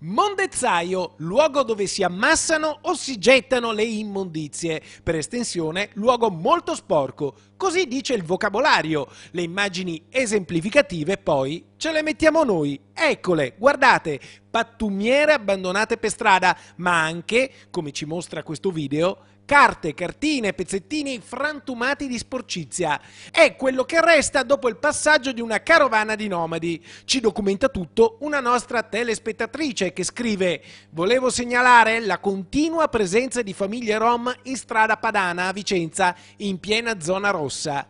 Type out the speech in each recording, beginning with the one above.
Mondezzaio, luogo dove si ammassano o si gettano le immondizie, per estensione luogo molto sporco, così dice il vocabolario. Le immagini esemplificative poi ce le mettiamo noi. Eccole, guardate, pattumiere abbandonate per strada, ma anche, come ci mostra questo video, carte, cartine, pezzettini frantumati di sporcizia. È quello che resta dopo il passaggio di una carovana di nomadi. Ci documenta tutto una nostra telespettatrice che scrive «Volevo segnalare la continua presenza di famiglie rom in strada padana a Vicenza, in piena zona rossa».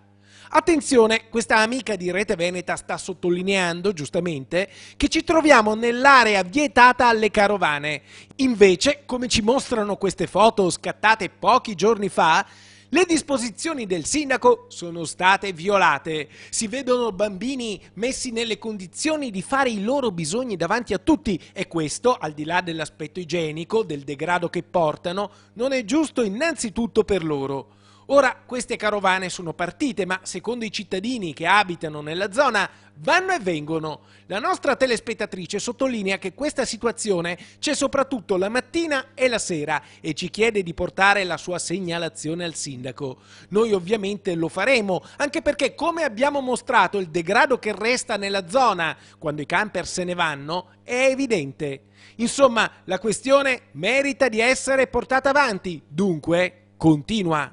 Attenzione, questa amica di Rete Veneta sta sottolineando, giustamente, che ci troviamo nell'area vietata alle carovane. Invece, come ci mostrano queste foto scattate pochi giorni fa, le disposizioni del sindaco sono state violate. Si vedono bambini messi nelle condizioni di fare i loro bisogni davanti a tutti e questo, al di là dell'aspetto igienico, del degrado che portano, non è giusto innanzitutto per loro. Ora queste carovane sono partite, ma secondo i cittadini che abitano nella zona vanno e vengono. La nostra telespettatrice sottolinea che questa situazione c'è soprattutto la mattina e la sera e ci chiede di portare la sua segnalazione al sindaco. Noi ovviamente lo faremo, anche perché come abbiamo mostrato il degrado che resta nella zona quando i camper se ne vanno è evidente. Insomma, la questione merita di essere portata avanti, dunque continua.